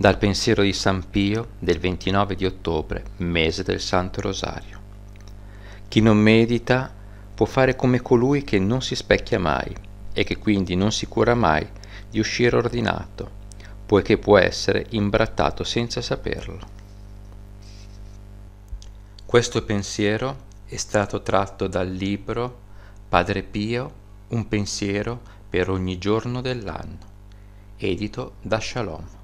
dal pensiero di San Pio del 29 di ottobre, mese del Santo Rosario. Chi non medita può fare come colui che non si specchia mai e che quindi non si cura mai di uscire ordinato, poiché può essere imbrattato senza saperlo. Questo pensiero è stato tratto dal libro Padre Pio, un pensiero per ogni giorno dell'anno, edito da Shalom.